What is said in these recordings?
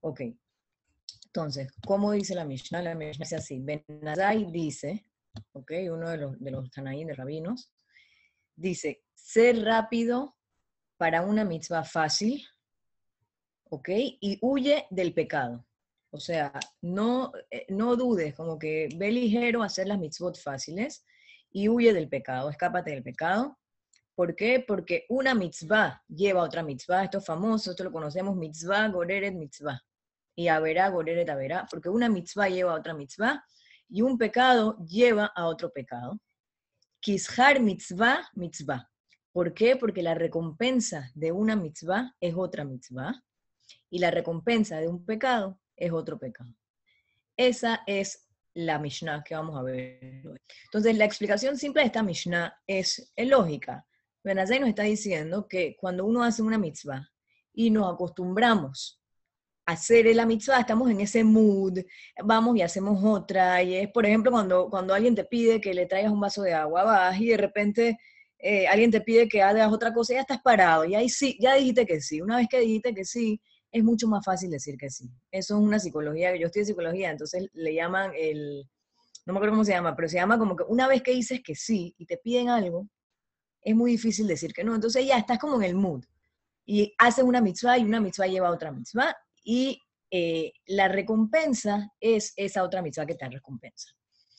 Ok. Entonces, ¿cómo dice la Mishnah? La Mishnah dice así, Benazai dice, ok, uno de los, de los Tanaín, de rabinos, dice, ser rápido para una mitzvah fácil, ok, y huye del pecado. O sea, no, eh, no dudes, como que ve ligero hacer las mitzvot fáciles y huye del pecado, escápate del pecado, ¿Por qué? Porque una mitzvah lleva a otra mitzvah. Esto es famoso, esto lo conocemos, mitzvah, goreret, mitzvah. Y haberá, goreret, haberá. Porque una mitzvah lleva a otra mitzvah y un pecado lleva a otro pecado. Kishar mitzvah, mitzvah. ¿Por qué? Porque la recompensa de una mitzvah es otra mitzvah y la recompensa de un pecado es otro pecado. Esa es la Mishnah que vamos a ver hoy. Entonces, la explicación simple de esta Mishnah es lógica. Benazai nos está diciendo que cuando uno hace una mitzvah y nos acostumbramos a hacer la mitzvah, estamos en ese mood, vamos y hacemos otra, y es, por ejemplo, cuando, cuando alguien te pide que le traigas un vaso de agua, vas y de repente eh, alguien te pide que hagas otra cosa, ya estás parado, y ahí sí, ya dijiste que sí, una vez que dijiste que sí, es mucho más fácil decir que sí. Eso es una psicología, yo estoy en psicología, entonces le llaman el, no me acuerdo cómo se llama, pero se llama como que una vez que dices que sí y te piden algo, es muy difícil decir que no. Entonces ya estás como en el mood y haces una mitzvah y una mitzvah lleva a otra mitzvah y eh, la recompensa es esa otra mitzvah que te recompensa.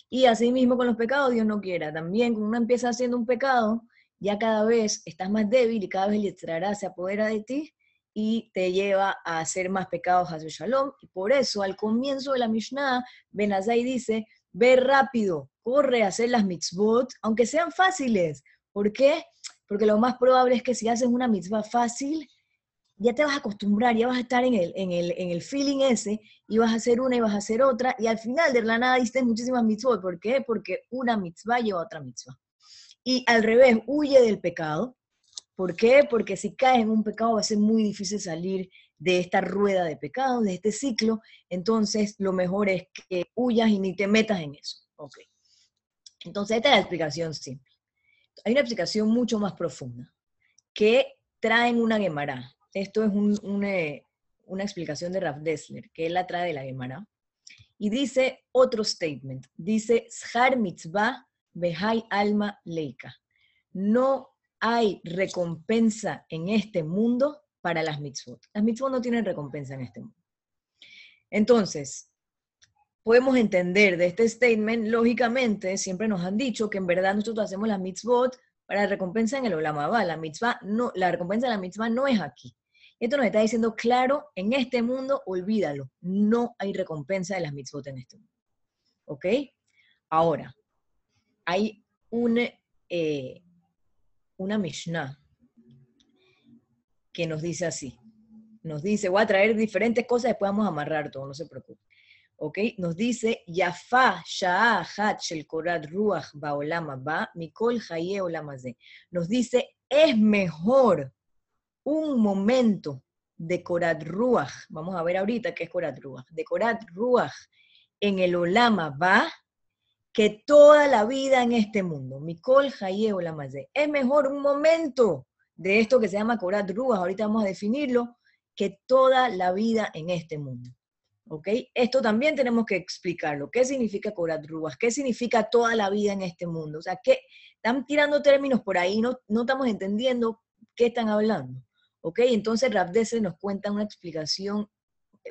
Y así mismo con los pecados, Dios no quiera. También cuando uno empieza haciendo un pecado, ya cada vez estás más débil y cada vez el Yetzirah se apodera de ti y te lleva a hacer más pecados a su shalom. Y por eso al comienzo de la Mishnah, Benazai dice, ve rápido, corre a hacer las mitzvot, aunque sean fáciles, ¿Por qué? Porque lo más probable es que si haces una mitzvah fácil, ya te vas a acostumbrar, ya vas a estar en el, en el, feeling ese, y vas a hacer una y vas a hacer otra, y al final de la nada diste muchísimas mitzvot. ¿Por qué? Porque una mitzvah lleva a otra mitzvah. Y al revés, huye del pecado. ¿Por qué? Porque si caes en un pecado va a ser muy difícil salir de esta rueda de pecados, de este ciclo. Entonces, lo mejor es que huyas y ni te metas en eso. Entonces, esta es la explicación, simple hay una explicación mucho más profunda, que traen una Gemara. Esto es eh, una, explicación de Raf Dessler, que él la trae de la Gemara. Y dice otro statement, dice, mitzvah behai alma leika. No hay recompensa en este mundo para las mitzvot. Las mitzvot no tienen recompensa en este mundo. Entonces, podemos entender de este statement, lógicamente, siempre nos han dicho que en verdad nosotros hacemos las mitzvot para la recompensa en el Olamabá. La, mitzvah no, la recompensa de la mitzvah no es aquí. Esto nos está diciendo claro, en este mundo, olvídalo, no hay recompensa de las mitzvot en este mundo. ¿Ok? Ahora, hay un, eh, una Mishnah que nos dice así. Nos dice, voy a traer diferentes cosas, después vamos a amarrar todo, no se preocupe. Nos dice, Yafa sha'ah Shel Korat Ruach Baolama Ba, Mikol Haye Nos dice, es mejor un momento de Korat Ruach, vamos a ver ahorita qué es Korat Ruach, de Korat Ruach en el Olama Ba, que toda la vida en este mundo. Mikol Haye Olam Es mejor un momento de esto que se llama Korat Ruach, ahorita vamos a definirlo, que toda la vida en este mundo. ¿ok? Esto también tenemos que explicarlo. ¿Qué significa Korat Ruach? ¿Qué significa toda la vida en este mundo? O sea, que están tirando términos por ahí, no, no estamos entendiendo qué están hablando, ¿ok? Entonces Rabdese nos cuenta una explicación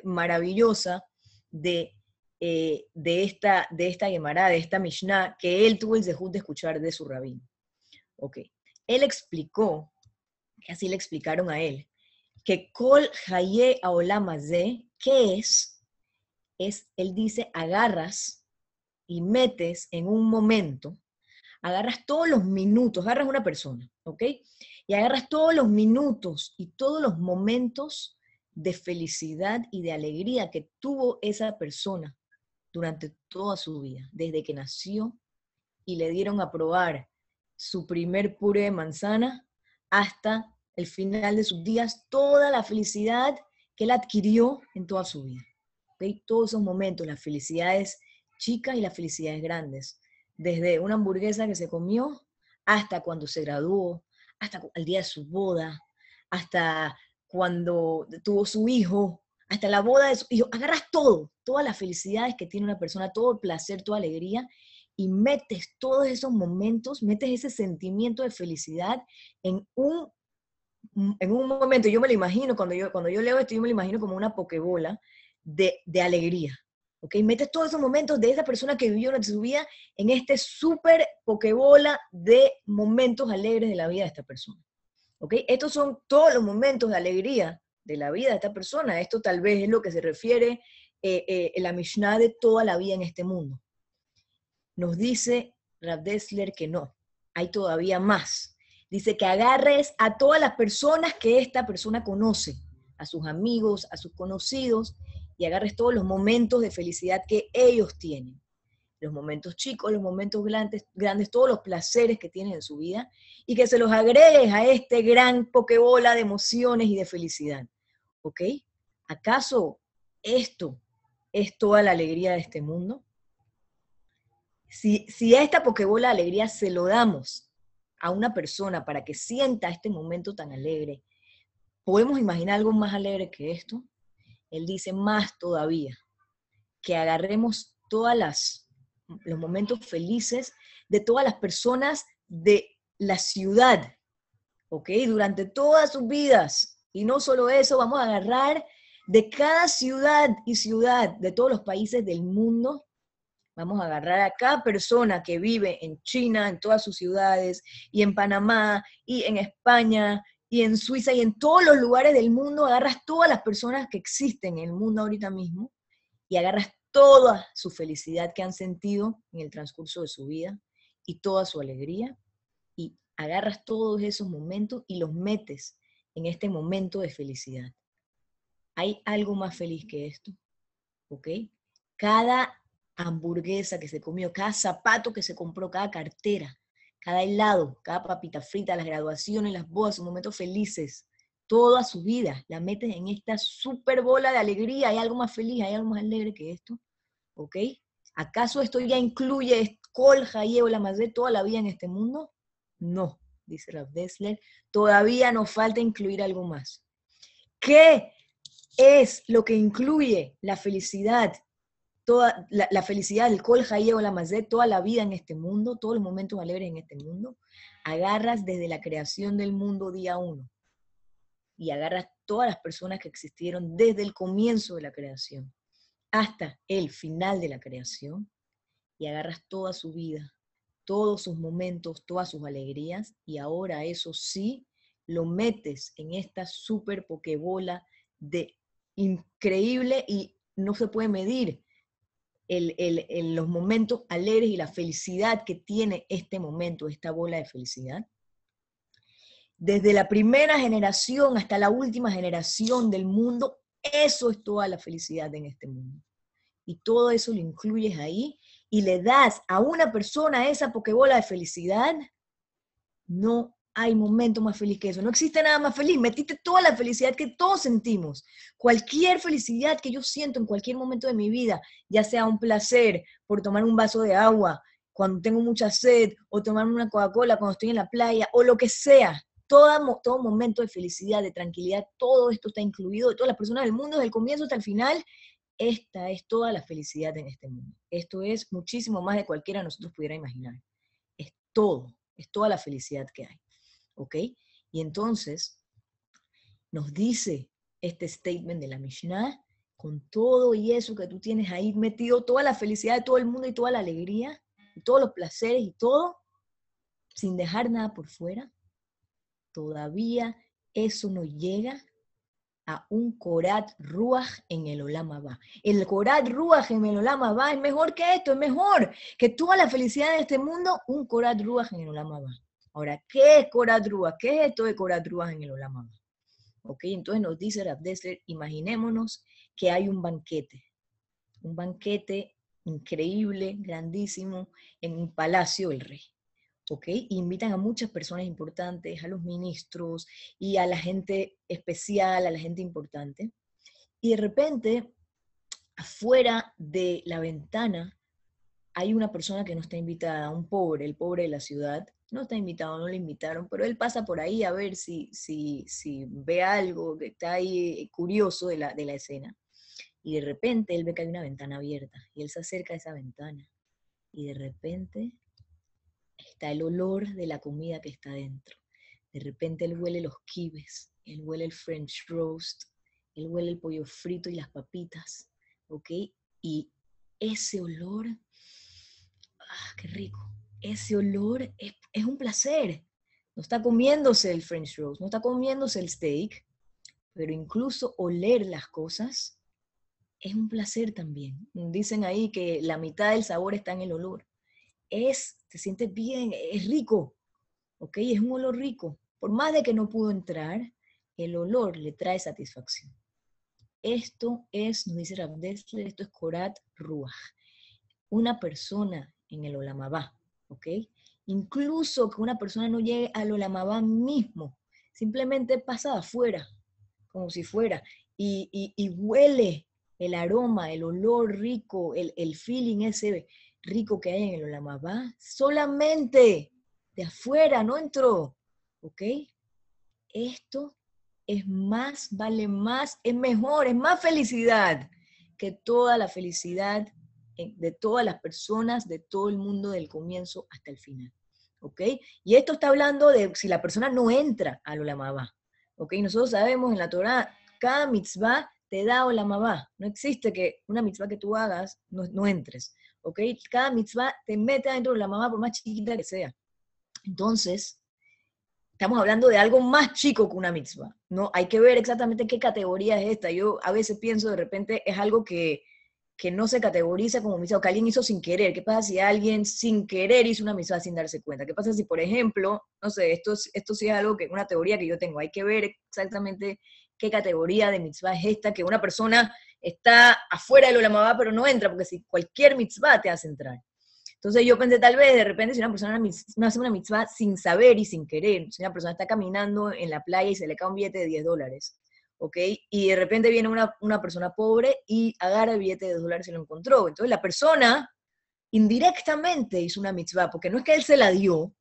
maravillosa de, eh, de esta, de esta Gemara, de esta Mishnah, que él tuvo el zehut de escuchar de su rabino, ¿ok? Él explicó, así le explicaron a él, que Kol Haye Aolamazé, ¿qué es es, él dice, agarras y metes en un momento, agarras todos los minutos, agarras una persona, ¿ok? Y agarras todos los minutos y todos los momentos de felicidad y de alegría que tuvo esa persona durante toda su vida, desde que nació y le dieron a probar su primer puré de manzana hasta el final de sus días, toda la felicidad que él adquirió en toda su vida. Todos esos momentos, las felicidades chicas y las felicidades grandes, desde una hamburguesa que se comió hasta cuando se graduó, hasta el día de su boda, hasta cuando tuvo su hijo, hasta la boda de su hijo, agarras todo, todas las felicidades que tiene una persona, todo el placer, toda alegría, y metes todos esos momentos, metes ese sentimiento de felicidad en un, en un momento. Yo me lo imagino, cuando yo, cuando yo leo esto, yo me lo imagino como una pokebola de, alegría. ¿Ok? Metes todos esos momentos de esa persona que vivió en su vida en este súper pokebola de momentos alegres de la vida de esta persona. ¿Ok? Estos son todos los momentos de alegría de la vida de esta persona. Esto tal vez es lo que se refiere eh, eh la Mishnah de toda la vida en este mundo. Nos dice Rav Dessler que no, hay todavía más. Dice que agarres a todas las personas que esta persona conoce, a sus amigos, a sus conocidos, y agarres todos los momentos de felicidad que ellos tienen. Los momentos chicos, los momentos grandes, todos los placeres que tienen en su vida y que se los agregues a este gran pokebola de emociones y de felicidad. ¿Ok? ¿Acaso esto es toda la alegría de este mundo? Si, si a esta pokebola de alegría se lo damos a una persona para que sienta este momento tan alegre, ¿podemos imaginar algo más alegre que esto? Él dice más todavía, que agarremos todas los momentos felices de todas las personas de la ciudad, ¿ok? Durante todas sus vidas. Y no solo eso, vamos a agarrar de cada ciudad y ciudad de todos los países del mundo. Vamos a agarrar a cada persona que vive en China, en todas sus ciudades, y en Panamá, y en España, y en Suiza y en todos los lugares del mundo, agarras todas las personas que existen en el mundo ahorita mismo y agarras toda su felicidad que han sentido en el transcurso de su vida y toda su alegría y agarras todos esos momentos y los metes en este momento de felicidad. ¿Hay algo más feliz que esto? ¿Ok? Cada hamburguesa que se comió, cada zapato que se compró, cada cartera, cada helado, cada papita frita, las graduaciones, las bodas, sus momentos felices, toda su vida la metes en esta super bola de alegría. ¿Hay algo más feliz? ¿Hay algo más alegre que esto? ¿Ok? ¿Acaso esto ya incluye colja y la más de toda la vida en este mundo? No, dice Raf Dessler, todavía nos falta incluir algo más. ¿Qué es lo que incluye la felicidad la, felicidad del Kol o la Mazé, toda la vida en este mundo, todos los momentos alegres en este mundo, agarras desde la creación del mundo día uno. Y agarras todas las personas que existieron desde el comienzo de la creación hasta el final de la creación y agarras toda su vida, todos sus momentos, todas sus alegrías y ahora eso sí lo metes en esta super pokebola de increíble y no se puede medir el, los momentos alegres y la felicidad que tiene este momento, esta bola de felicidad. Desde la primera generación hasta la última generación del mundo, eso es toda la felicidad en este mundo. Y todo eso lo incluyes ahí y le das a una persona esa pokebola de felicidad, no hay momento más feliz que eso. No existe nada más feliz. Metiste toda la felicidad que todos sentimos. Cualquier felicidad que yo siento en cualquier momento de mi vida, ya sea un placer por tomar un vaso de agua, cuando tengo mucha sed, o tomarme una Coca-Cola cuando estoy en la playa, o lo que sea. Todo, todo momento de felicidad, de tranquilidad, todo esto está incluido de todas las personas del mundo, desde el comienzo hasta el final. Esta es toda la felicidad en este mundo. Esto es muchísimo más de cualquiera de nosotros pudiera imaginar. Es todo, es toda la felicidad que hay. ¿ok? Y entonces nos dice este statement de la Mishnah, con todo y eso que tú tienes ahí metido, toda la felicidad de todo el mundo y toda la alegría, y todos los placeres y todo, sin dejar nada por fuera, todavía eso no llega a un Korat Ruach en el Olama va. El Korat Ruach en el Olama va es mejor que esto, es mejor que toda la felicidad de este mundo, un Korat Ruach en el Olama va. Ahora, ¿qué es que ¿Qué es esto de coradruas en el Olamama? Ok, entonces nos dice Rabdesler, imaginémonos que hay un banquete, un banquete increíble, grandísimo, en un palacio del rey. ¿ok? invitan a muchas personas importantes, a los ministros y a la gente especial, a la gente importante. Y de repente, afuera de la ventana hay una persona que no está invitada, un pobre, el pobre de la ciudad, no está invitado, no le invitaron, pero él pasa por ahí a ver si, si, si ve algo que está ahí curioso de la, de la escena. Y de repente él ve que hay una ventana abierta y él se acerca a esa ventana y de repente está el olor de la comida que está dentro. De repente él huele los kibes, él huele el French roast, él huele el pollo frito y las papitas, ¿ok? Y ese olor ah, qué rico, ese olor es, un placer. No está comiéndose el French roast, no está comiéndose el steak, pero incluso oler las cosas es un placer también. Dicen ahí que la mitad del sabor está en el olor. Es, se siente bien, es rico, ¿ok? Es un olor rico. Por más de que no pudo entrar, el olor le trae satisfacción. Esto es, nos dice Rabdesler, esto es Korat Ruach. Una persona en el Olamabá, ¿ok? Incluso que una persona no llegue al Olamabá mismo, simplemente pasa de afuera, como si fuera, y, y, huele el aroma, el olor rico, el, el, feeling ese rico que hay en el Olamabá, solamente de afuera, no entró, ¿ok? Esto es más, vale más, es mejor, es más felicidad que toda la felicidad de todas las personas, de todo el mundo, del comienzo hasta el final. ¿Ok? Y esto está hablando de si la persona no entra a la Olamabá. ¿Ok? Nosotros sabemos en la Torá cada mitzvah te da Olamabá. No existe que una mitzvah que tú hagas no, no entres. ¿Ok? Cada mitzvah te mete dentro de la mamá, por más chiquita que sea. Entonces, estamos hablando de algo más chico que una mitzvah. ¿no? Hay que ver exactamente qué categoría es esta. Yo a veces pienso de repente es algo que que no se categoriza como mitzvah o que alguien hizo sin querer. ¿Qué pasa si alguien sin querer hizo una mitzvah sin darse cuenta? ¿Qué pasa si, por ejemplo, no sé, esto, esto sí es algo que, una teoría que yo tengo, hay que ver exactamente qué categoría de mitzvah es esta, que una persona está afuera de lo olamabá pero no entra, porque si cualquier mitzvah te hace entrar. Entonces yo pensé tal vez de repente si una persona no hace una mitzvah sin saber y sin querer, si una persona está caminando en la playa y se le cae un billete de 10 dólares, Okay, Y de repente viene una, persona pobre y agarra el billete de dos dólares y lo encontró. Entonces la persona indirectamente hizo una mitzvah, porque no es que él se la dio,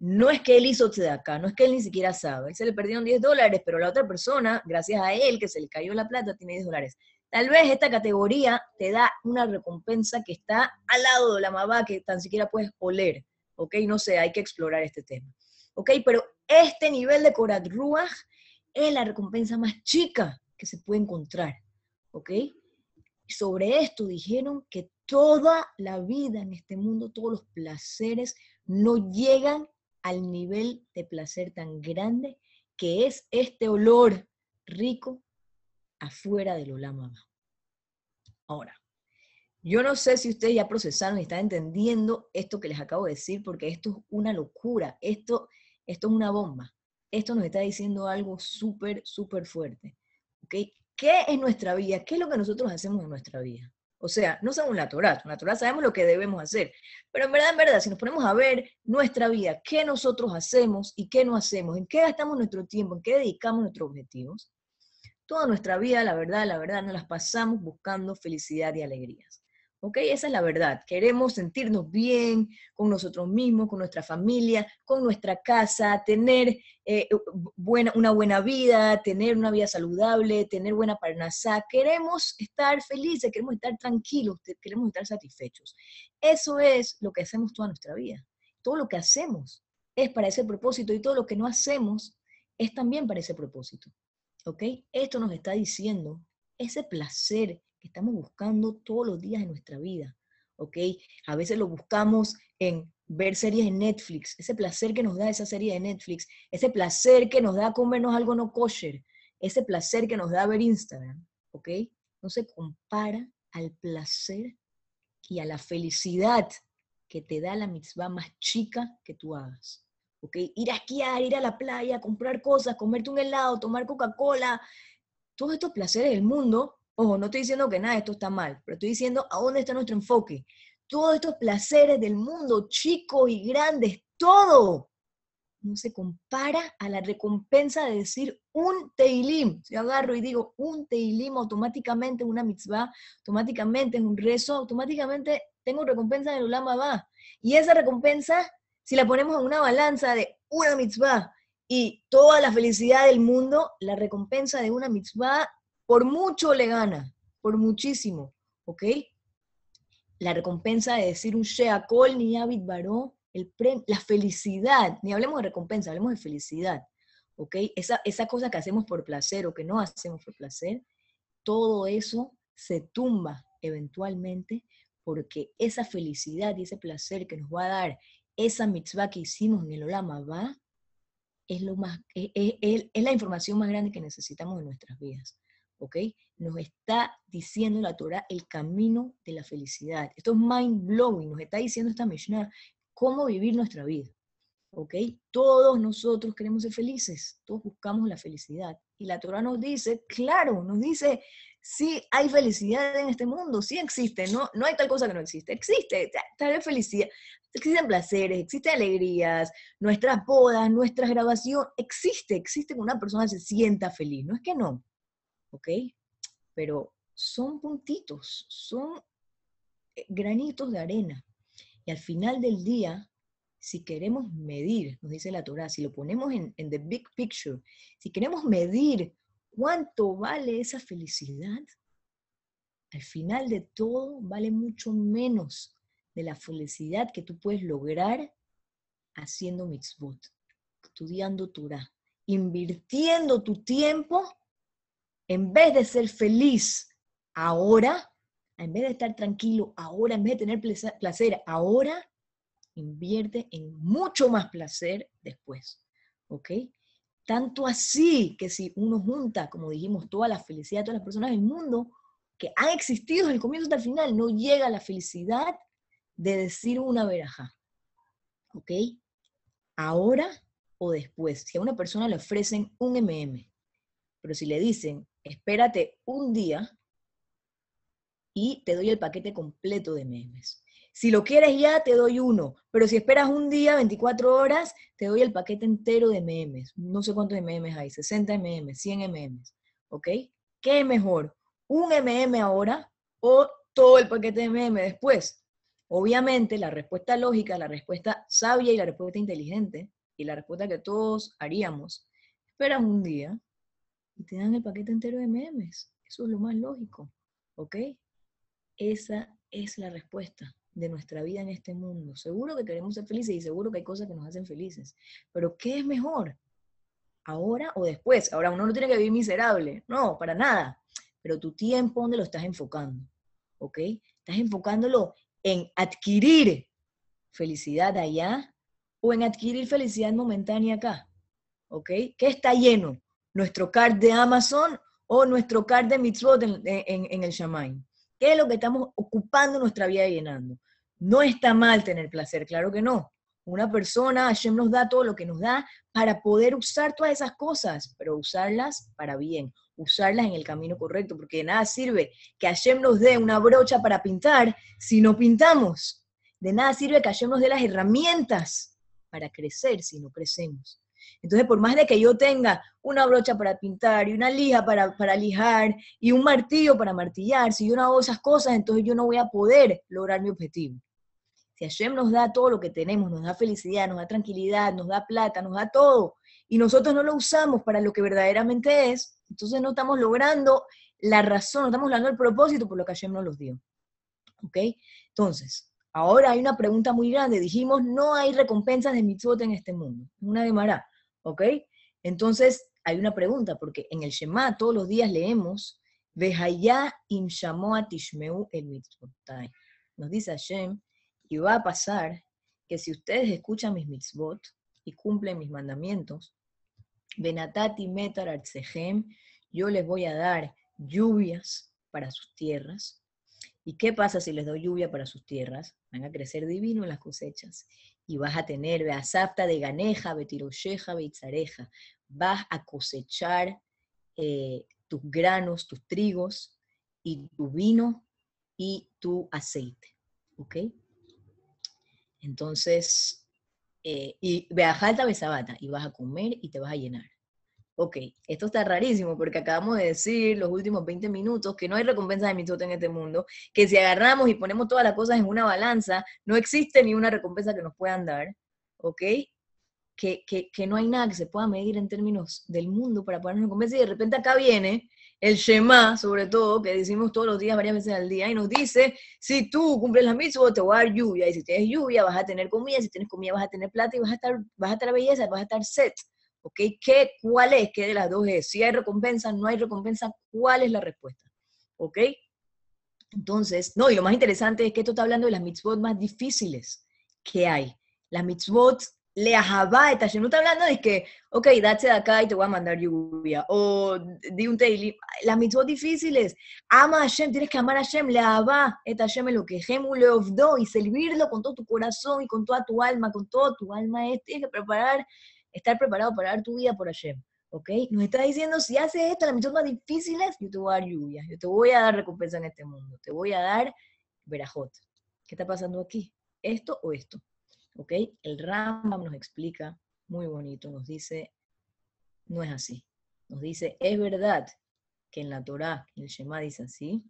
no es que él hizo acá, no es que él ni siquiera sabe, se le perdieron 10 dólares, pero la otra persona, gracias a él que se le cayó la plata, tiene 10 dólares. Tal vez esta categoría te da una recompensa que está al lado de la mamá que tan siquiera puedes oler, ¿ok? No sé, hay que explorar este tema, ¿ok? Pero este nivel de Korat Ruach es la recompensa más chica que se puede encontrar, ¿ok? sobre esto dijeron que toda la vida en este mundo, todos los placeres no llegan al nivel de placer tan grande que es este olor rico afuera del la mamá. Ahora, yo no sé si ustedes ya procesaron y están entendiendo esto que les acabo de decir, porque esto es una locura, esto, esto es una bomba esto nos está diciendo algo súper, súper fuerte. ¿okay? ¿Qué es nuestra vida? ¿Qué es lo que nosotros hacemos en nuestra vida? O sea, no sabemos la Torah, en la sabemos lo que debemos hacer, pero en verdad, en verdad, si nos ponemos a ver nuestra vida, qué nosotros hacemos y qué no hacemos, en qué gastamos nuestro tiempo, en qué dedicamos nuestros objetivos, toda nuestra vida, la verdad, la verdad, nos las pasamos buscando felicidad y alegrías. ¿ok? Esa es la verdad. Queremos sentirnos bien con nosotros mismos, con nuestra familia, con nuestra casa, tener eh, buena, una buena vida, tener una vida saludable, tener buena parnasá. Queremos estar felices, queremos estar tranquilos, queremos estar satisfechos. Eso es lo que hacemos toda nuestra vida. Todo lo que hacemos es para ese propósito y todo lo que no hacemos es también para ese propósito. ¿Ok? Esto nos está diciendo ese placer estamos buscando todos los días en nuestra vida, ¿ok? A veces lo buscamos en ver series en Netflix, ese placer que nos da esa serie de Netflix, ese placer que nos da comernos algo no kosher, ese placer que nos da ver Instagram, ¿ok? No se compara al placer y a la felicidad que te da la mitzvah más chica que tú hagas. ¿ok? Ir a esquiar, ir a la playa, comprar cosas, comerte un helado, tomar Coca-Cola, todos estos placeres del mundo Ojo, no estoy diciendo que nada esto está mal, pero estoy diciendo a dónde está nuestro enfoque. Todos estos placeres del mundo, chicos y grandes, todo no se compara a la recompensa de decir un teilim. Si yo agarro y digo un teilim, automáticamente es una mitzvah, automáticamente es un rezo, automáticamente tengo recompensa del ulama va. Y esa recompensa, si la ponemos en una balanza de una mitzvah y toda la felicidad del mundo, la recompensa de una mitzvah por mucho le gana, por muchísimo, ¿ok? La recompensa de decir un Shea Col ni avid Baró, el la felicidad, ni hablemos de recompensa, hablemos de felicidad, ¿ok? Esa, cosa que hacemos por placer o que no hacemos por placer, todo eso se tumba eventualmente porque esa felicidad y ese placer que nos va a dar esa mitzvah que hicimos en el Olama va, es, lo más, es, la información más grande que necesitamos en nuestras vidas. ¿ok? Nos está diciendo la Torah el camino de la felicidad. Esto es mind blowing, nos está diciendo esta Mishnah cómo vivir nuestra vida, ¿ok? Todos nosotros queremos ser felices, todos buscamos la felicidad. Y la Torah nos dice, claro, nos dice, sí hay felicidad en este mundo, sí existe, no, no hay tal cosa que no existe, existe, tal vez felicidad, existen placeres, existen alegrías, nuestras bodas, nuestras grabaciones, existe, existe que una persona se sienta feliz, no es que no, ¿ok? Pero son puntitos, son eh, granitos de arena. Y al final del día, si queremos medir, nos dice la Torah, si lo ponemos en, the big picture, si queremos medir cuánto vale esa felicidad, al final de todo vale mucho menos de la felicidad que tú puedes lograr haciendo mitzvot, estudiando Torah, invirtiendo tu tiempo en vez de ser feliz ahora, en vez de estar tranquilo ahora, en vez de tener placer ahora, invierte en mucho más placer después. ¿Ok? Tanto así que si uno junta, como dijimos, toda la felicidad de todas las personas del mundo que han existido desde el comienzo hasta el final, no llega a la felicidad de decir una verja, ¿Ok? Ahora o después. Si a una persona le ofrecen un MM, pero si le dicen, espérate un día y te doy el paquete completo de memes. Si lo quieres ya, te doy uno, pero si esperas un día, 24 horas, te doy el paquete entero de memes. No sé cuántos memes hay, 60 memes, 100 memes, ¿ok? ¿Qué es mejor? ¿Un MM ahora o todo el paquete de MM después? Obviamente, la respuesta lógica, la respuesta sabia y la respuesta inteligente, y la respuesta que todos haríamos, esperas un día, y te dan el paquete entero de memes. Eso es lo más lógico, ¿ok? Esa es la respuesta de nuestra vida en este mundo. Seguro que queremos ser felices y seguro que hay cosas que nos hacen felices, pero ¿qué es mejor? ¿Ahora o después? Ahora uno no tiene que vivir miserable, no, para nada, pero tu tiempo, ¿dónde lo estás enfocando? ¿Ok? Estás enfocándolo en adquirir felicidad allá o en adquirir felicidad momentánea acá. ¿Ok? ¿Qué está lleno? nuestro card de Amazon o nuestro card de Mitzvot en, el Shamaim. ¿Qué es lo que estamos ocupando nuestra vida llenando? No está mal tener placer, claro que no. Una persona, Hashem nos da todo lo que nos da para poder usar todas esas cosas, pero usarlas para bien, usarlas en el camino correcto, porque de nada sirve que Hashem nos dé una brocha para pintar si no pintamos. De nada sirve que Hashem nos dé las herramientas para crecer si no crecemos. Entonces, por más de que yo tenga una brocha para pintar y una lija para, lijar y un martillo para martillar, si yo no hago esas cosas, entonces yo no voy a poder lograr mi objetivo. Si Hashem nos da todo lo que tenemos, nos da felicidad, nos da tranquilidad, nos da plata, nos da todo, y nosotros no lo usamos para lo que verdaderamente es, entonces no estamos logrando la razón, no estamos logrando el propósito por lo que Hashem nos los dio. Entonces, ahora hay una pregunta muy grande. Dijimos, no hay recompensas de mitzvot en este mundo. Una mará. ¿ok? Entonces, hay una pregunta, porque en el Shema todos los días leemos, Nos dice Hashem, y va a pasar que si ustedes escuchan mis mitzvot y cumplen mis mandamientos, Benatati metar yo les voy a dar lluvias para sus tierras. ¿Y qué pasa si les doy lluvia para sus tierras? Van a crecer divino en las cosechas y vas a tener zapta de Ganeja, Betirosheja, Beitzareja. Vas a cosechar eh, tus granos, tus trigos y tu vino y tu aceite. ¿Ok? Entonces, eh, y Beajalta Besabata, y vas a comer y te vas a llenar ok, esto está rarísimo porque acabamos de decir los últimos 20 minutos que no hay recompensa de mitote en este mundo, que si agarramos y ponemos todas las cosas en una balanza, no existe ni una recompensa que nos puedan dar, ok, que, que, que no hay nada que se pueda medir en términos del mundo para ponernos recompensa y de repente acá viene el Shema, sobre todo, que decimos todos los días, varias veces al día, y nos dice, si tú cumples la mitzvot, te va a dar lluvia, y si tienes lluvia, vas a tener comida, si tienes comida, vas a tener plata, y vas a estar, vas a estar belleza, vas a estar set. ¿ok? ¿Qué, ¿Cuál es? ¿Qué de las dos es? Si hay recompensa, no hay recompensa, ¿cuál es la respuesta? ¿Ok? Entonces, no, y lo más interesante es que esto está hablando de las mitzvot más difíciles que hay. Las mitzvot le gente no está hablando de que, ok, date de acá y te voy a mandar lluvia, o di un daily, las mitzvot difíciles, ama a Hashem, tienes que amar a Shem le esta Shem Hashem lo que le ofdo, y servirlo con todo tu corazón y con toda tu alma, con todo tu alma, tienes que preparar estar preparado para dar tu vida por Hashem. ¿Ok? Nos está diciendo, si haces esto, las misiones más difíciles, yo te voy a dar lluvias, yo te voy a dar recompensa en este mundo, te voy a dar verajot. ¿Qué está pasando aquí? ¿Esto o esto? ¿Ok? El Rambam nos explica, muy bonito, nos dice, no es así. Nos dice, es verdad que en la Torah, el Shema dice así,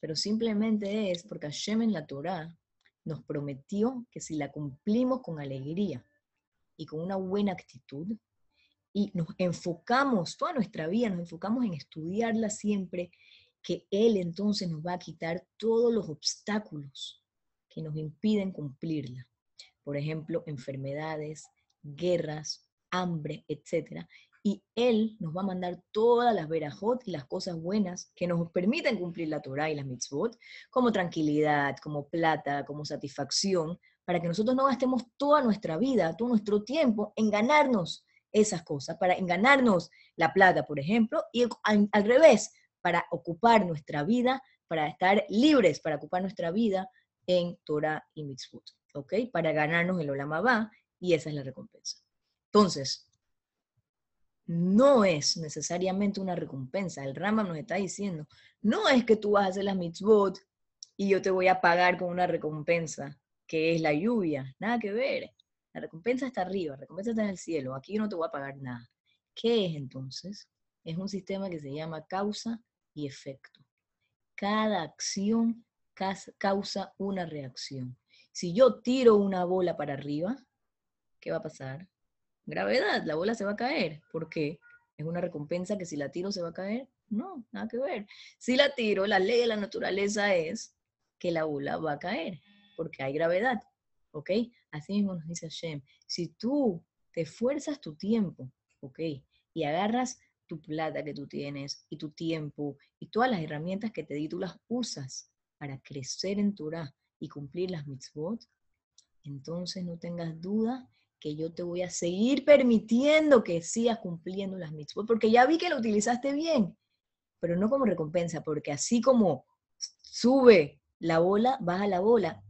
pero simplemente es porque Hashem en la Torah nos prometió que si la cumplimos con alegría, y con una buena actitud y nos enfocamos toda nuestra vida, nos enfocamos en estudiarla siempre, que Él entonces nos va a quitar todos los obstáculos que nos impiden cumplirla. Por ejemplo, enfermedades, guerras, hambre, etc. Y Él nos va a mandar todas las verajot y las cosas buenas que nos permiten cumplir la Torah y las mitzvot, como tranquilidad, como plata, como satisfacción, para que nosotros no gastemos toda nuestra vida, todo nuestro tiempo en ganarnos esas cosas, para ganarnos la plata, por ejemplo, y al, revés, para ocupar nuestra vida, para estar libres, para ocupar nuestra vida en Torah y Mitzvot, ¿ok? Para ganarnos el va y esa es la recompensa. Entonces, no es necesariamente una recompensa. El rama nos está diciendo, no es que tú vas a hacer las mitzvot y yo te voy a pagar con una recompensa que es la lluvia, nada que ver. La recompensa está arriba, la recompensa está en el cielo, aquí yo no te voy a pagar nada. ¿Qué es entonces? Es un sistema que se llama causa y efecto. Cada acción causa una reacción. Si yo tiro una bola para arriba, ¿qué va a pasar? Gravedad, la bola se va a caer. ¿Por qué? ¿Es una recompensa que si la tiro se va a caer? No, nada que ver. Si la tiro, la ley de la naturaleza es que la bola va a caer porque hay gravedad, ¿ok? Así mismo nos dice Hashem, si tú te fuerzas tu tiempo, ¿ok? Y agarras tu plata que tú tienes y tu tiempo y todas las herramientas que te di, tú las usas para crecer en Torah y cumplir las mitzvot, entonces no tengas duda que yo te voy a seguir permitiendo que sigas cumpliendo las mitzvot, porque ya vi que lo utilizaste bien, pero no como recompensa, porque así como sube la bola, baja la bola,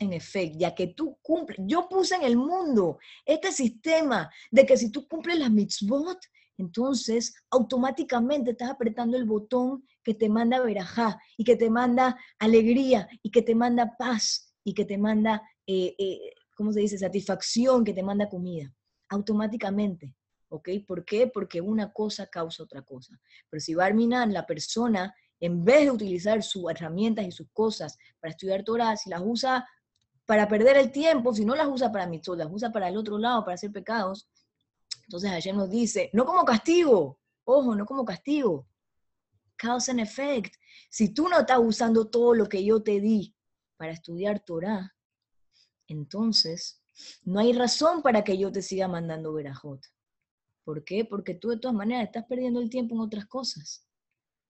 en efecto, ya que tú cumples, yo puse en el mundo este sistema de que si tú cumples las mitzvot, entonces automáticamente estás apretando el botón que te manda verajá y que te manda alegría y que te manda paz y que te manda, eh, eh, ¿cómo se dice?, satisfacción, que te manda comida, automáticamente. ¿Ok? ¿Por qué? Porque una cosa causa otra cosa. Pero si arminar la persona en vez de utilizar sus herramientas y sus cosas para estudiar Torah, si las usa para perder el tiempo, si no las usa para mitzvot, las usa para el otro lado, para hacer pecados, entonces ayer nos dice, no como castigo, ojo, no como castigo, cause and effect. Si tú no estás usando todo lo que yo te di para estudiar Torah, entonces no hay razón para que yo te siga mandando verajot. ¿Por qué? Porque tú de todas maneras estás perdiendo el tiempo en otras cosas.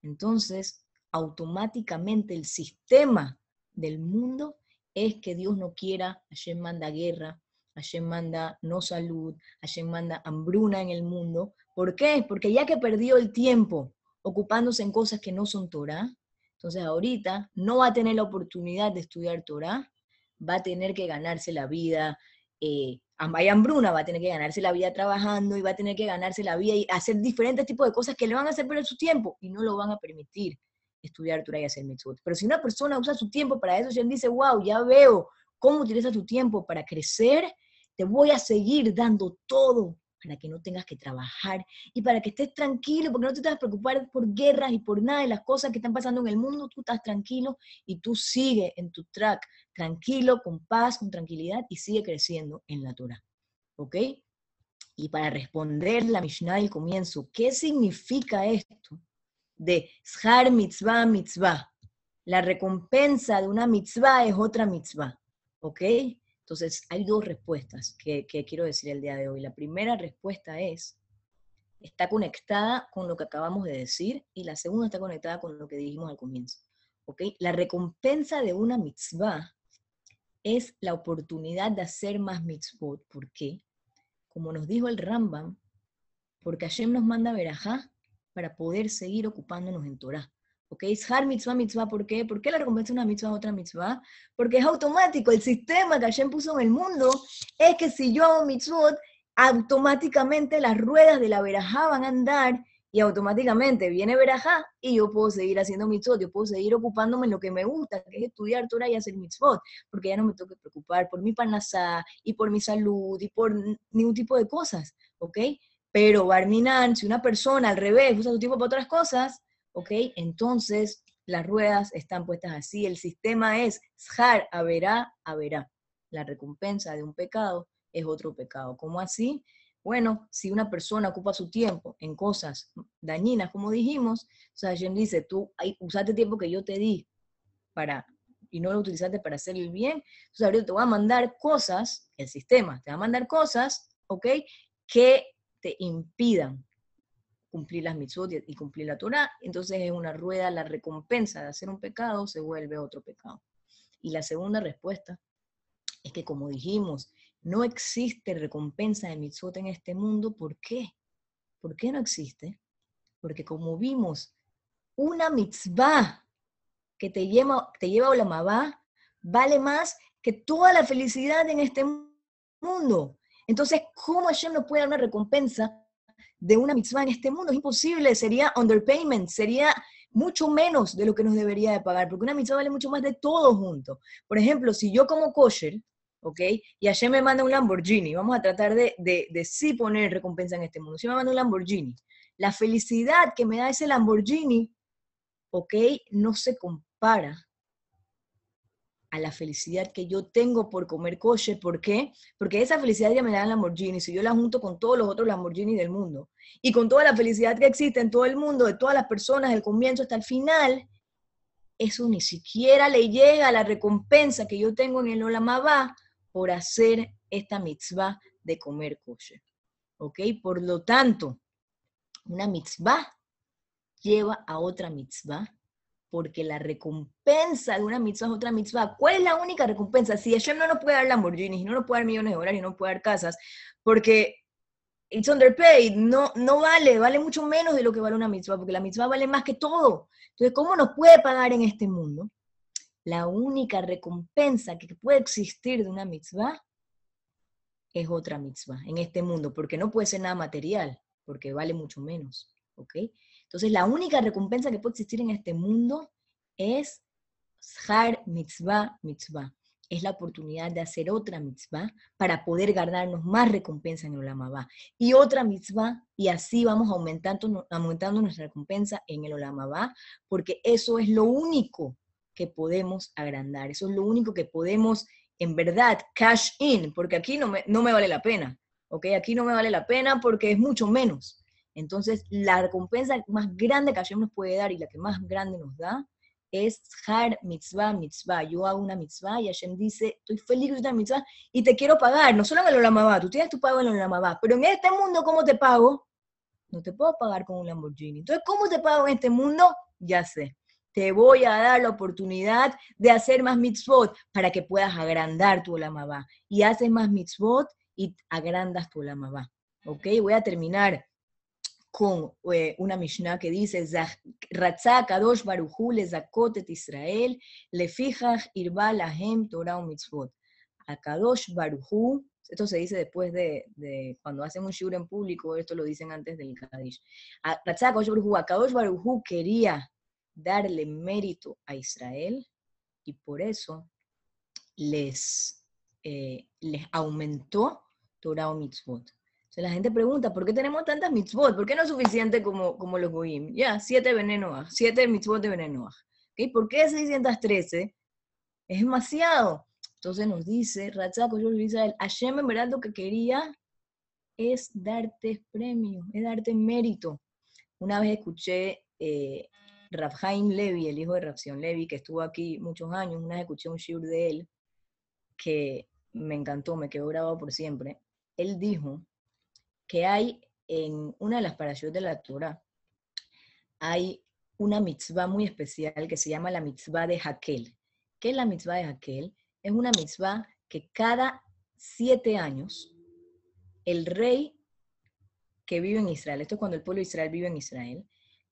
Entonces, automáticamente el sistema del mundo es que Dios no quiera, ayer manda guerra, ayer manda no salud, ayer manda hambruna en el mundo. ¿Por qué? Porque ya que perdió el tiempo ocupándose en cosas que no son Torah, entonces ahorita no va a tener la oportunidad de estudiar Torah, va a tener que ganarse la vida eh, hay bruna va a tener que ganarse la vida trabajando y va a tener que ganarse la vida y hacer diferentes tipos de cosas que le van a hacer perder su tiempo y no lo van a permitir estudiar Torah y hacer mitzvot. Pero si una persona usa su tiempo para eso, si él dice, wow, ya veo cómo utiliza tu tiempo para crecer, te voy a seguir dando todo para que no tengas que trabajar y para que estés tranquilo, porque no te vas a preocupar por guerras y por nada de las cosas que están pasando en el mundo, tú estás tranquilo y tú sigues en tu track, tranquilo, con paz, con tranquilidad y sigue creciendo en la Torah. ¿Ok? Y para responder la Mishnah del comienzo, ¿qué significa esto de Shar Mitzvah Mitzvah? La recompensa de una mitzvah es otra mitzvah. ¿Ok? Entonces, hay dos respuestas que, quiero decir el día de hoy. La primera respuesta es, está conectada con lo que acabamos de decir y la segunda está conectada con lo que dijimos al comienzo. ¿ok? La recompensa de una mitzvah es la oportunidad de hacer más mitzvot. ¿Por qué? Como nos dijo el Rambam, porque Hashem nos manda verajá para poder seguir ocupándonos en Torah. ¿Ok? Ishar mitzvah, mitzvah, ¿por qué? ¿Por qué la recompensa una mitzvah otra mitzvah? Porque es automático. El sistema que Hashem puso en el mundo es que si yo hago mitzvot, automáticamente las ruedas de la verajá van a andar y automáticamente viene verajá y yo puedo seguir haciendo mitzvot, yo puedo seguir ocupándome en lo que me gusta, que es estudiar Torah y hacer mitzvot, porque ya no me tengo que preocupar por mi panazá y por mi salud y por ningún tipo de cosas, ¿ok? Pero Barminan, si una persona al revés usa su tiempo para otras cosas, ¿ok? Entonces, las ruedas están puestas así. El sistema es zar, haberá, haberá. La recompensa de un pecado es otro pecado. ¿Cómo así? Bueno, si una persona ocupa su tiempo en cosas dañinas, como dijimos, o sea, dice, tú usaste el tiempo que yo te di para, y no lo utilizaste para hacer el bien, entonces ahorita te va a mandar cosas, el sistema te va a mandar cosas, ¿ok? Que te impidan cumplir las mitzvot y cumplir la Torah, entonces es una rueda, la recompensa de hacer un pecado se vuelve otro pecado. Y la segunda respuesta es que como dijimos, no existe recompensa de mitzvot en este mundo, ¿por qué? ¿Por qué no existe? Porque como vimos, una mitzvah que te lleva, te lleva a la mabá vale más que toda la felicidad en este mundo. Entonces, ¿cómo yo no puede dar una recompensa de una mitzvah en este mundo. Es imposible, sería underpayment, sería mucho menos de lo que nos debería de pagar, porque una mitzvah vale mucho más de todo junto. Por ejemplo, si yo como kosher, ¿ok? Y ayer me manda un Lamborghini, vamos a tratar de, de, de sí poner recompensa en este mundo. Si me manda un Lamborghini, la felicidad que me da ese Lamborghini, ¿ok? No se compara a la felicidad que yo tengo por comer coche. ¿Por qué? Porque esa felicidad ya me la dan Lamborghini. Si yo la junto con todos los otros Lamborghini del mundo y con toda la felicidad que existe en todo el mundo, de todas las personas, del comienzo hasta el final, eso ni siquiera le llega a la recompensa que yo tengo en el Olamabá por hacer esta mitzvah de comer coche, ¿Ok? Por lo tanto, una mitzvah lleva a otra mitzvah porque la recompensa de una mitzvah es otra mitzvah. ¿Cuál es la única recompensa? Si Hashem no nos puede dar Lamborghinis, no nos puede dar millones de dólares, no nos puede dar casas, porque it's underpaid, no, no vale, vale mucho menos de lo que vale una mitzvah, porque la mitzvah vale más que todo. Entonces, ¿cómo nos puede pagar en este mundo? La única recompensa que puede existir de una mitzvah es otra mitzvah en este mundo, porque no puede ser nada material, porque vale mucho menos, ¿ok? Entonces, la única recompensa que puede existir en este mundo es har Mitzvah Mitzvah. Es la oportunidad de hacer otra mitzvah para poder ganarnos más recompensa en el Olamabá. Y otra mitzvah, y así vamos aumentando, aumentando nuestra recompensa en el Olamabá, porque eso es lo único que podemos agrandar. Eso es lo único que podemos, en verdad, cash in, porque aquí no me, no me vale la pena. ¿ok? Aquí no me vale la pena porque es mucho menos. Entonces, la recompensa más grande que Hashem nos puede dar y la que más grande nos da es har mitzvah, mitzvah. Yo hago una mitzvah y Hashem dice, estoy feliz de una mitzvah y te quiero pagar, no solo en el Olamabá, tú tienes tu pago en el Olamabá, pero en este mundo, ¿cómo te pago? No te puedo pagar con un Lamborghini. Entonces, ¿cómo te pago en este mundo? Ya sé. Te voy a dar la oportunidad de hacer más mitzvot para que puedas agrandar tu Olamabá. Y haces más mitzvot y agrandas tu Olamabá. ¿Ok? Voy a terminar con eh, una Mishnah que dice, Ratzak Kadosh Baruchu le zakotet Israel, le fijas irba lahem Torah mitzvot. A Kadosh Baruchu, esto se dice después de, de cuando hacen un shiur en público, esto lo dicen antes del Kadish. A Kadosh Baruchu, Kadosh quería darle mérito a Israel y por eso les, eh, les aumentó Torah mitzvot la gente pregunta, ¿por qué tenemos tantas mitzvot? ¿Por qué no es suficiente como, como los goim? Ya, siete venenoas, siete mitzvot de venenoas. ¿Okay? ¿Por qué 613? Es demasiado. Entonces nos dice, Ratzaco, yo él, Hashem en verdad lo que quería es darte premio, es darte mérito. Una vez escuché eh, Rafhaim Levi, el hijo de Rafsion Levi, que estuvo aquí muchos años, una vez escuché un shiur de él que me encantó, me quedó grabado por siempre. Él dijo que hay en una de las parashot de la Torah, hay una mitzvah muy especial que se llama la mitzvah de Jaquel. ¿Qué es la mitzvah de Jaquel? Es una mitzvah que cada siete años el rey que vive en Israel, esto es cuando el pueblo de Israel vive en Israel,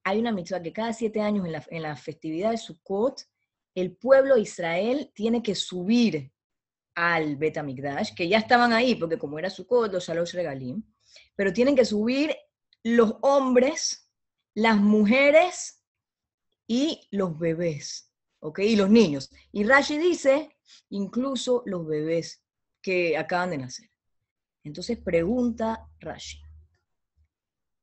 hay una mitzvah que cada siete años en la, festividad de Sukkot, el pueblo de Israel tiene que subir al Betamigdash, que ya estaban ahí, porque como era Sukkot, los Shalosh Regalim, pero tienen que subir los hombres, las mujeres y los bebés, ¿ok? Y los niños. Y Rashi dice, incluso los bebés que acaban de nacer. Entonces pregunta Rashi,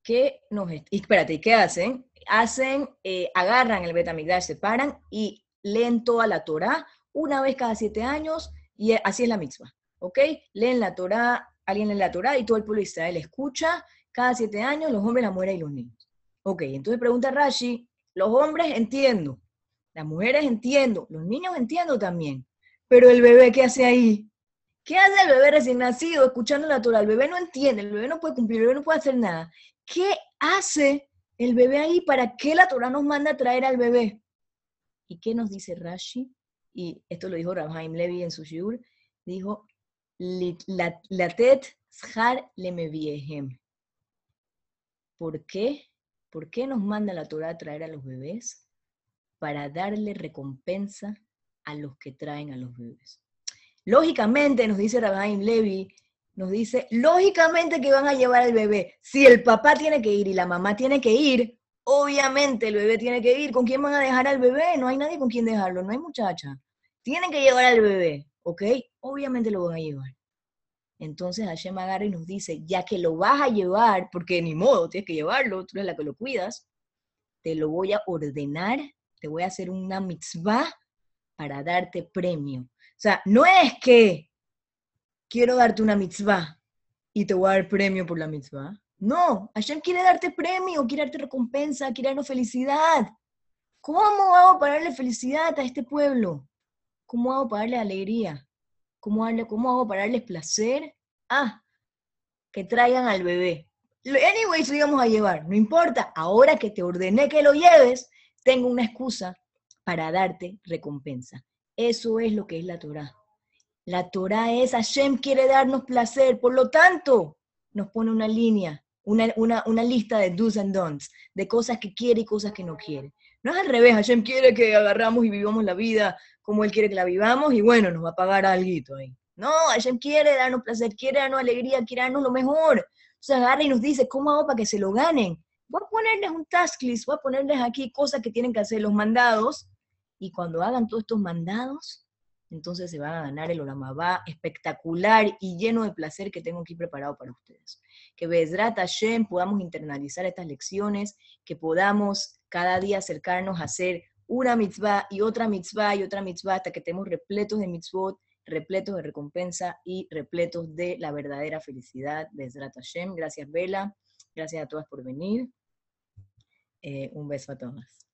¿qué nos... Y espérate, ¿y qué hacen? Hacen, eh, agarran el Betamigdash, se paran y leen toda la Torah una vez cada siete años y eh, así es la misma, ¿ok? Leen la Torah alguien en la Torah y todo el pueblo de Israel escucha cada siete años los hombres, la mujeres y los niños. Ok, entonces pregunta Rashi, los hombres entiendo, las mujeres entiendo, los niños entiendo también, pero el bebé, ¿qué hace ahí? ¿Qué hace el bebé recién nacido escuchando la Torah? El bebé no entiende, el bebé no puede cumplir, el bebé no puede hacer nada. ¿Qué hace el bebé ahí? ¿Para qué la Torah nos manda a traer al bebé? ¿Y qué nos dice Rashi? Y esto lo dijo Rabhaim Levi en su shiur, dijo, la Latet Shar Lemeviehem. ¿Por qué? ¿Por qué nos manda la Torah traer a los bebés? Para darle recompensa a los que traen a los bebés. Lógicamente, nos dice Rabbi Levi, nos dice, lógicamente que van a llevar al bebé. Si el papá tiene que ir y la mamá tiene que ir, obviamente el bebé tiene que ir. ¿Con quién van a dejar al bebé? No hay nadie con quien dejarlo, no hay muchacha. Tienen que llevar al bebé. ¿ok? Obviamente lo voy a llevar. Entonces Hashem agarra y nos dice, ya que lo vas a llevar, porque ni modo, tienes que llevarlo, tú eres la que lo cuidas, te lo voy a ordenar, te voy a hacer una mitzvah para darte premio. O sea, no es que quiero darte una mitzvah y te voy a dar premio por la mitzvah. No, Hashem quiere darte premio, quiere darte recompensa, quiere darnos felicidad. ¿Cómo hago para darle felicidad a este pueblo? ¿Cómo hago para darle alegría? ¿Cómo, hago para darles placer? Ah, que traigan al bebé. Anyway, lo íbamos a llevar, no importa. Ahora que te ordené que lo lleves, tengo una excusa para darte recompensa. Eso es lo que es la Torah. La Torah es, Hashem quiere darnos placer, por lo tanto, nos pone una línea, una, lista de do's and don'ts, de cosas que quiere y cosas que no quiere. No es al revés, Hashem quiere que agarramos y vivamos la vida como Él quiere que la vivamos y bueno, nos va a pagar algo ahí. No, Hashem quiere darnos placer, quiere darnos alegría, quiere darnos lo mejor. Se agarra y nos dice, ¿cómo hago para que se lo ganen? Voy a ponerles un task list, voy a ponerles aquí cosas que tienen que hacer los mandados y cuando hagan todos estos mandados, entonces se van a ganar el Oramabá espectacular y lleno de placer que tengo aquí preparado para ustedes. Que Vedrata, Hashem podamos internalizar estas lecciones, que podamos cada día acercarnos a ser una mitzvah y otra mitzvah y otra mitzvah hasta que estemos repletos de mitzvot, repletos de recompensa y repletos de la verdadera felicidad de Hashem. Gracias, Vela. Gracias a todas por venir. Eh, un beso a todas.